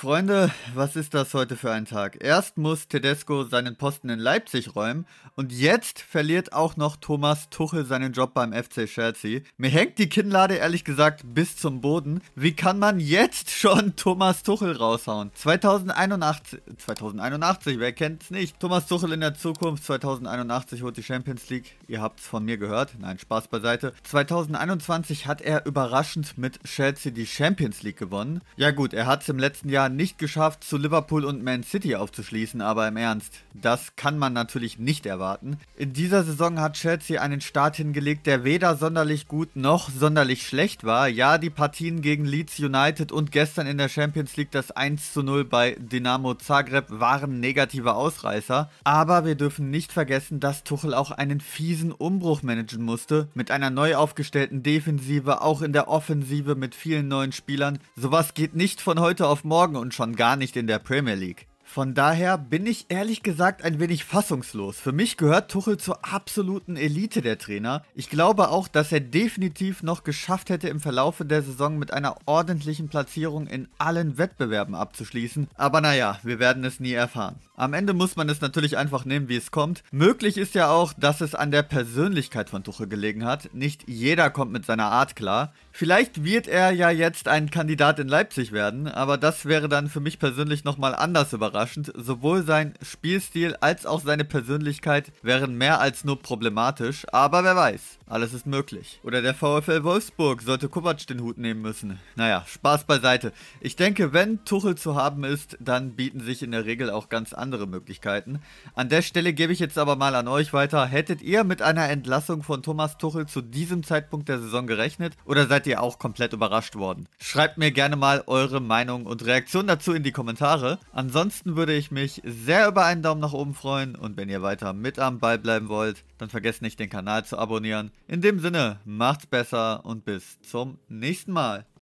Freunde, was ist das heute für ein Tag? Erst muss Tedesco seinen Posten in Leipzig räumen und jetzt verliert auch noch Thomas Tuchel seinen Job beim FC Chelsea. Mir hängt die Kinnlade ehrlich gesagt bis zum Boden. Wie kann man jetzt schon Thomas Tuchel raushauen? 2081, 2081, wer kennt's nicht? Thomas Tuchel in der Zukunft, 2081 holt die Champions League. Ihr habt's von mir gehört. Nein, Spaß beiseite. 2021 hat er überraschend mit Chelsea die Champions League gewonnen. Ja gut, er hat's im letzten Jahr nicht geschafft, zu Liverpool und Man City aufzuschließen, aber im Ernst, das kann man natürlich nicht erwarten. In dieser Saison hat Chelsea einen Start hingelegt, der weder sonderlich gut noch sonderlich schlecht war. Ja, die Partien gegen Leeds United und gestern in der Champions League das 1 zu 0 bei Dynamo Zagreb waren negative Ausreißer, aber wir dürfen nicht vergessen, dass Tuchel auch einen fiesen Umbruch managen musste, mit einer neu aufgestellten Defensive, auch in der Offensive mit vielen neuen Spielern. Sowas geht nicht von heute auf morgen und schon gar nicht in der Premier League. Von daher bin ich ehrlich gesagt ein wenig fassungslos. Für mich gehört Tuchel zur absoluten Elite der Trainer. Ich glaube auch, dass er definitiv noch geschafft hätte, im Verlaufe der Saison mit einer ordentlichen Platzierung in allen Wettbewerben abzuschließen. Aber naja, wir werden es nie erfahren. Am Ende muss man es natürlich einfach nehmen, wie es kommt. Möglich ist ja auch, dass es an der Persönlichkeit von Tuchel gelegen hat. Nicht jeder kommt mit seiner Art klar. Vielleicht wird er ja jetzt ein Kandidat in Leipzig werden, aber das wäre dann für mich persönlich nochmal anders überraschend überraschend, sowohl sein Spielstil als auch seine Persönlichkeit wären mehr als nur problematisch, aber wer weiß, alles ist möglich. Oder der VfL Wolfsburg sollte Kovac den Hut nehmen müssen. Naja, Spaß beiseite. Ich denke, wenn Tuchel zu haben ist, dann bieten sich in der Regel auch ganz andere Möglichkeiten. An der Stelle gebe ich jetzt aber mal an euch weiter. Hättet ihr mit einer Entlassung von Thomas Tuchel zu diesem Zeitpunkt der Saison gerechnet oder seid ihr auch komplett überrascht worden? Schreibt mir gerne mal eure Meinung und Reaktion dazu in die Kommentare. Ansonsten Ansonsten würde ich mich sehr über einen Daumen nach oben freuen und wenn ihr weiter mit am Ball bleiben wollt, dann vergesst nicht den Kanal zu abonnieren. In dem Sinne, macht's besser und bis zum nächsten Mal.